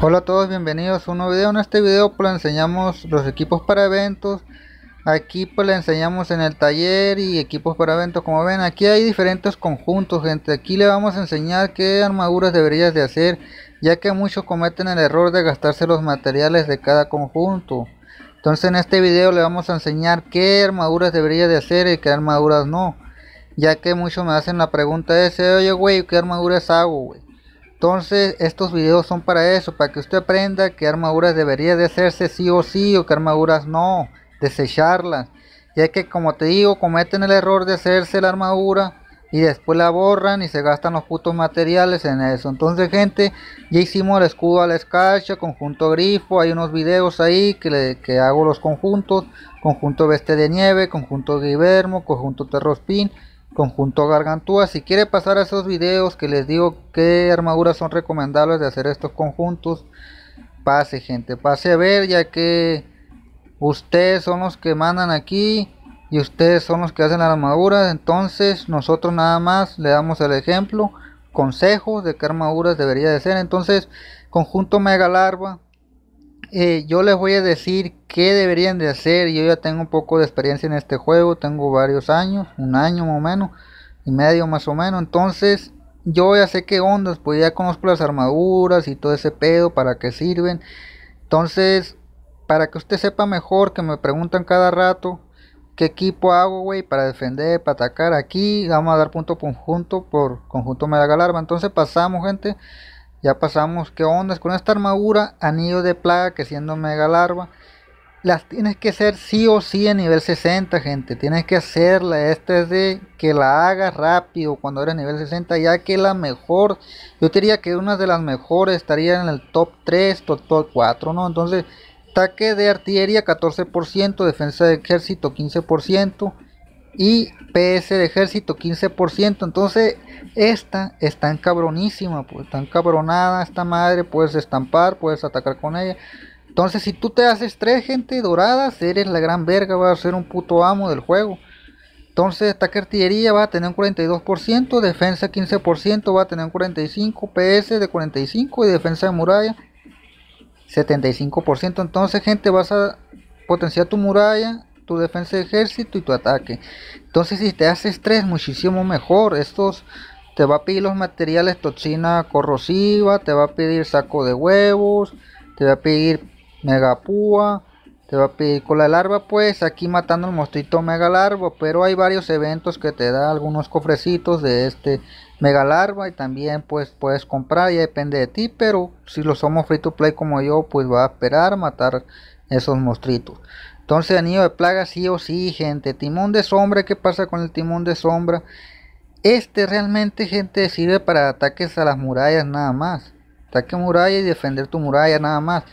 Hola a todos, bienvenidos a un nuevo video. En este video pues enseñamos los equipos para eventos. Aquí pues enseñamos en el taller y equipos para eventos. Como ven, aquí hay diferentes conjuntos, gente. Aquí le vamos a enseñar qué armaduras deberías de hacer, ya que muchos cometen el error de gastarse los materiales de cada conjunto. Entonces en este video le vamos a enseñar qué armaduras deberías de hacer y qué armaduras no. Ya que muchos me hacen la pregunta ese, oye güey, ¿qué armaduras hago, güey? Entonces estos videos son para eso, para que usted aprenda qué armaduras debería de hacerse sí o sí o qué armaduras no, desecharlas. Ya que como te digo, cometen el error de hacerse la armadura y después la borran y se gastan los putos materiales en eso. Entonces, gente, ya hicimos el escudo a la escarcha, conjunto grifo, hay unos videos ahí que, que hago los conjuntos, conjunto veste de nieve, conjunto guivermo, conjunto terrospin conjunto Gargantúa. Si quiere pasar a esos videos que les digo qué armaduras son recomendables de hacer estos conjuntos, pase gente, pase a ver ya que ustedes son los que mandan aquí y ustedes son los que hacen las armaduras. Entonces nosotros nada más le damos el ejemplo, consejos de qué armaduras debería de ser. Entonces conjunto mega larva eh, yo les voy a decir qué deberían de hacer. Yo ya tengo un poco de experiencia en este juego, tengo varios años, un año más o menos, y medio más o menos. Entonces, yo ya sé qué ondas, pues ya conozco las armaduras y todo ese pedo, para qué sirven. Entonces, para que usted sepa mejor, que me preguntan cada rato qué equipo hago, güey, para defender, para atacar aquí. Vamos a dar punto conjunto por conjunto me da galarba. Entonces pasamos, gente. Ya pasamos, ¿qué ondas? Con esta armadura, anillo de plaga que siendo mega larva, las tienes que hacer sí o sí a nivel 60, gente. Tienes que hacerla. Esta es de que la hagas rápido cuando eres nivel 60, ya que la mejor, yo diría que una de las mejores estaría en el top 3, top, top 4, ¿no? Entonces, ataque de artillería 14%, defensa de ejército 15% y PS de ejército 15%. Entonces, esta está cabronísima pues Tan cabronada esta madre, puedes estampar, puedes atacar con ella. Entonces, si tú te haces tres gente doradas, eres la gran verga, vas a ser un puto amo del juego. Entonces, ataque artillería va a tener un 42%, defensa 15%, va a tener un 45%, PS de 45% y defensa de muralla 75%. Entonces, gente, vas a potenciar tu muralla tu defensa de ejército y tu ataque. Entonces si te haces tres, muchísimo mejor. Estos te va a pedir los materiales toxina corrosiva, te va a pedir saco de huevos, te va a pedir púa te va a pedir con la larva pues aquí matando el mostrito mega larva pero hay varios eventos que te da algunos cofrecitos de este mega larva y también pues puedes comprar ya depende de ti pero si lo somos free to play como yo pues va a esperar matar esos mostritos entonces, anillo de plaga sí o sí, gente. Timón de sombra, ¿qué pasa con el timón de sombra? Este realmente, gente, sirve para ataques a las murallas nada más. Ataque muralla y defender tu muralla nada más.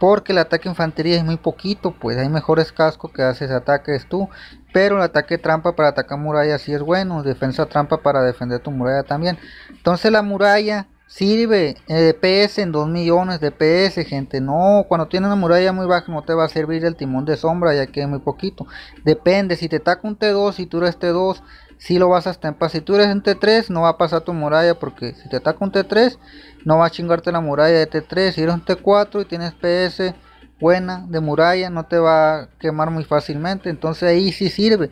Porque el ataque infantería es muy poquito, pues hay mejores cascos que haces ataques tú. Pero el ataque trampa para atacar muralla sí es bueno. Defensa trampa para defender tu muralla también. Entonces la muralla Sirve de eh, PS en 2 millones de PS, gente. No, cuando tienes una muralla muy baja no te va a servir el timón de sombra, ya que es muy poquito. Depende, si te ataca un T2, si tú eres T2, si lo vas a estampar. Si tú eres un T3, no va a pasar tu muralla, porque si te ataca un T3, no va a chingarte la muralla de T3. Si eres un T4 y tienes PS, buena de muralla, no te va a quemar muy fácilmente, entonces ahí sí sirve.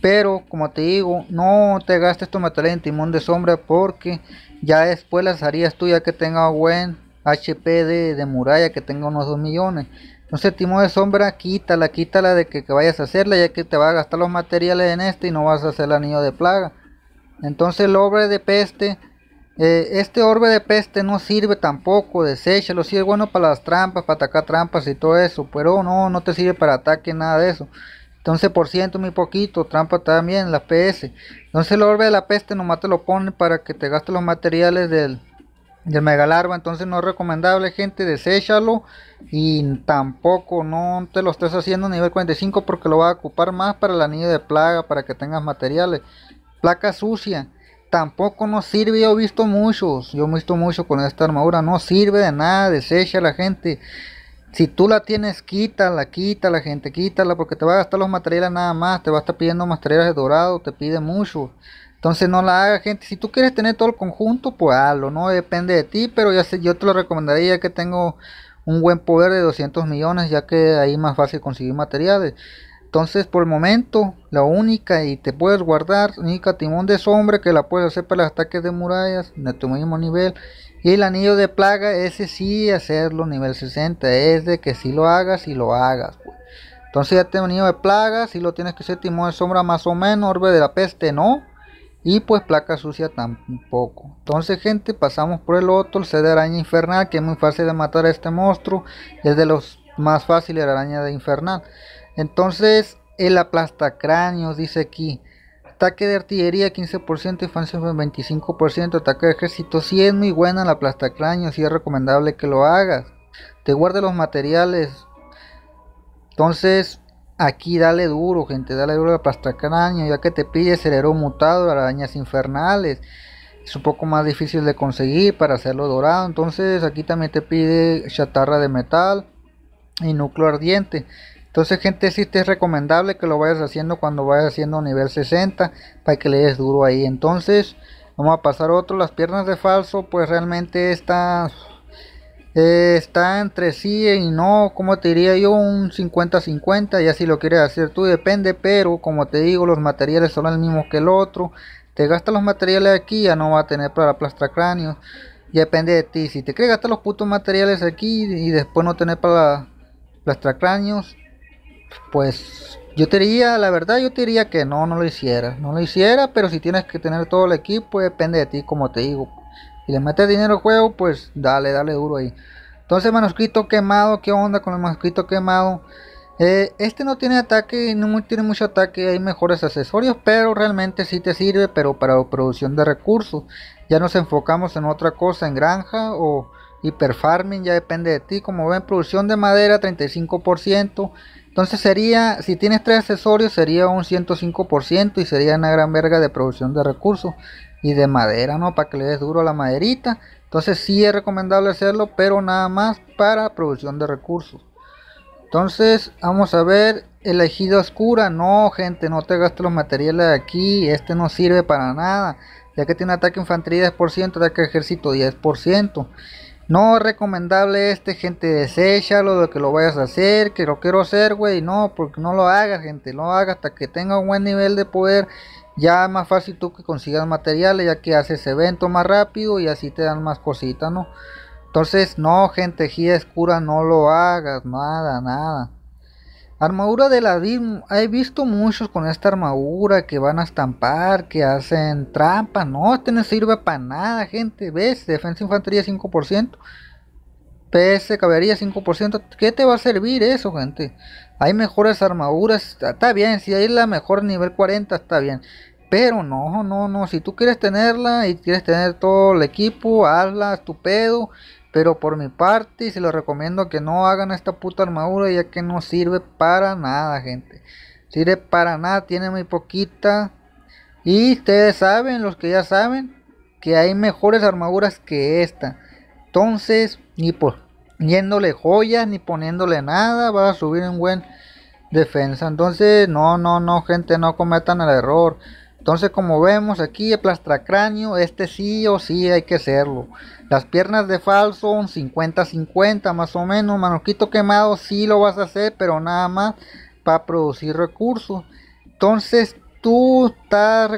Pero como te digo, no te gastes tu material en timón de sombra porque ya después las harías tú ya que tenga buen HP de, muralla, que tenga unos 2 millones. Entonces timón de sombra, quítala, quítala de que, vayas a hacerla, ya que te va a gastar los materiales en este y no vas a hacer el anillo de plaga. Entonces el hombre de peste eh, este orbe de peste no sirve tampoco, deséchalo. Si es bueno para las trampas, para atacar trampas y todo eso, pero no, no te sirve para ataque, nada de eso. Entonces por ciento muy poquito, trampa también, la PS. Entonces el orbe de la peste nomás te lo pone para que te gastes los materiales del, del megalarva. Entonces no es recomendable, gente, deséchalo. Y tampoco no te lo estés haciendo a nivel 45 porque lo va a ocupar más para el anillo de plaga, para que tengas materiales. Placa sucia tampoco nos sirve. Yo he visto muchos, yo he visto mucho con esta armadura. No sirve de nada, desecha la gente. Si tú la tienes, quítala, quítala, gente, quítala, porque te va a gastar los materiales nada más. Te va a estar pidiendo materiales de dorado, te pide mucho. Entonces no la haga, gente. Si tú quieres tener todo el conjunto, pues hazlo, no depende de ti. Pero ya sé, yo te lo recomendaría ya que tengo un buen poder de 200 millones, ya que ahí más fácil conseguir materiales. Entonces, por el momento, la única y te puedes guardar, única timón de sombra que la puedes hacer para los ataques de murallas de tu mismo nivel. Y el anillo de plaga, ese sí hacerlo nivel 60, es de que si lo hagas y lo hagas. Pues. Entonces ya tengo anillo de plaga, si lo tienes que hacer timón de sombra más o menos, orbe de la peste no. Y pues placa sucia tampoco. Entonces gente, pasamos por el otro, el C de araña infernal, que es muy fácil de matar a este monstruo. Es de los más fáciles de araña de infernal. Entonces, el aplastacráneos dice aquí. Ataque de artillería 15%, infancia 25%, ataque de ejército. Si es muy buena el aplastacráneos, si es recomendable que lo hagas. Te guarde los materiales. Entonces, aquí dale duro, gente, dale duro el aplastacráneos, ya que te pide cerebro mutado, arañas infernales es un poco más difícil de conseguir para hacerlo dorado. Entonces aquí también te pide chatarra de metal y núcleo ardiente. Entonces, gente, si te es recomendable que lo vayas haciendo cuando vayas haciendo nivel 60 para que le des duro ahí. Entonces, vamos a pasar otro. Las piernas de falso, pues realmente están eh, está entre sí y no, como te diría yo, un 50-50, ya si lo quieres hacer tú depende, pero como te digo, los materiales son el mismo que el otro, te gastas los materiales aquí, ya no va a tener para cráneo ya depende de ti, si te quieres gastar los putos materiales aquí y después no tener para plastracráneos pues yo te diría, la verdad, yo te diría que no, no lo hiciera. No lo hiciera, pero si tienes que tener todo el equipo, depende de ti, como te digo. Si le metes dinero al juego, pues dale, dale duro ahí. Entonces, manuscrito quemado, ¿qué onda con el manuscrito quemado? Eh, este no tiene ataque, no tiene mucho ataque, hay mejores accesorios, pero realmente sí te sirve, pero para producción de recursos. Ya nos enfocamos en otra cosa, en granja o farming ya depende de ti. Como ven, producción de madera 35%, entonces sería, si tienes tres accesorios, sería un 105% y sería una gran verga de producción de recursos y de madera, ¿no? Para que le des duro a la maderita. Entonces sí es recomendable hacerlo, pero nada más para producción de recursos. Entonces vamos a ver el ejido oscura. No, gente, no te gastes los materiales de aquí. Este no sirve para nada. Ya que tiene ataque infantería 10%, ataque ejército 10%. No recomendable este, gente, deséchalo de que lo vayas a hacer, que lo quiero hacer, güey. No, porque no lo hagas, gente, no lo hagas hasta que tenga un buen nivel de poder. Ya más fácil tú que consigas materiales, ya que haces evento más rápido y así te dan más cositas, ¿no? Entonces, no, gente, gira oscura, no lo hagas, nada, nada. Armadura de abismo. He visto muchos con esta armadura que van a estampar, que hacen trampas. No, este no sirve para nada, gente. ¿Ves? Defensa infantería 5%. PS caballería 5%. ¿Qué te va a servir eso, gente? Hay mejores armaduras. Está bien, si hay la mejor nivel 40, está bien. Pero no, no, no. Si tú quieres tenerla y quieres tener todo el equipo, hazla, estupendo. Pero por mi parte, se los recomiendo que no hagan esta puta armadura ya que no sirve para nada, gente. Sirve para nada, tiene muy poquita. Y ustedes saben, los que ya saben, que hay mejores armaduras que esta. Entonces, ni poniéndole joyas, ni poniéndole nada, va a subir en buen defensa. Entonces, no, no, no, gente, no cometan el error. Entonces, como vemos aquí, el plastracráneo, este sí o sí hay que hacerlo. Las piernas de falso, son 50-50 más o menos. Manoquito quemado sí lo vas a hacer, pero nada más para producir recursos. Entonces, tú estás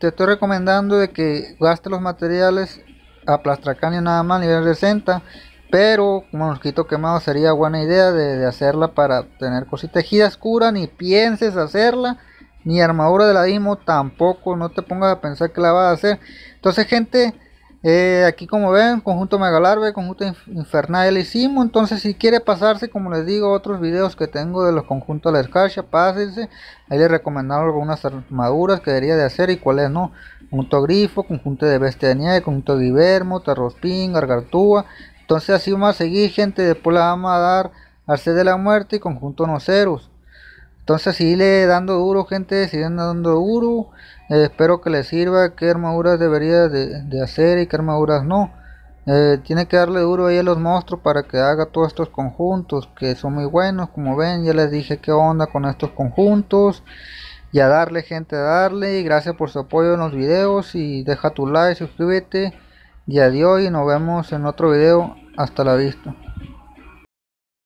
te estoy recomendando de que gastes los materiales a plastracráneo nada más, a nivel 60. Pero manosquito quemado sería buena idea de, hacerla para tener cositas tejida oscura, ni pienses hacerla ni armadura de la Dimo tampoco, no te pongas a pensar que la vas a hacer. Entonces, gente, eh, aquí como ven, conjunto megalarbe conjunto Infernal y hicimos. Entonces, si quiere pasarse, como les digo, otros videos que tengo de los conjuntos de la Escarcha, pásense. Ahí les recomendaron algunas armaduras que debería de hacer y cuáles no. Conjunto Grifo, conjunto de Bestia de Nieve, conjunto de Ibermo, Gargantúa. Entonces, así vamos a seguir, gente. Después la vamos a dar Arce de la Muerte y conjunto Noceros. Entonces sigue dando duro, gente, sigue dando duro. Eh, espero que les sirva qué armaduras debería de, hacer y qué armaduras no. Eh, tiene que darle duro ahí a los monstruos para que haga todos estos conjuntos que son muy buenos. Como ven, ya les dije qué onda con estos conjuntos. Y a darle, gente, a darle. Y gracias por su apoyo en los videos. Y deja tu like, suscríbete. Y adiós y nos vemos en otro video. Hasta la vista.